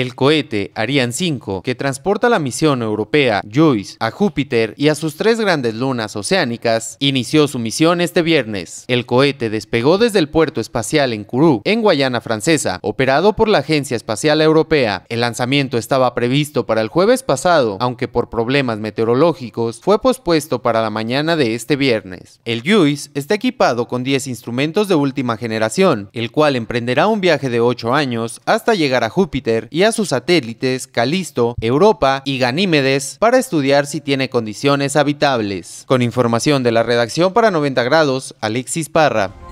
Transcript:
el cohete Ariane 5, que transporta la misión europea JUICE a Júpiter y a sus tres grandes lunas oceánicas, inició su misión este viernes. El cohete despegó desde el puerto espacial en Kourou, en Guayana Francesa, operado por la Agencia Espacial Europea. El lanzamiento estaba previsto para el jueves pasado, aunque por problemas meteorológicos fue pospuesto para la mañana de este viernes. El JUICE está equipado con 10 instrumentos de última generación, el cual emprenderá un viaje de 8 años hasta llegar a Júpiter y sus satélites Calisto, Europa y Ganímedes para estudiar si tiene condiciones habitables. Con información de la redacción para 90 grados, Alexis Parra.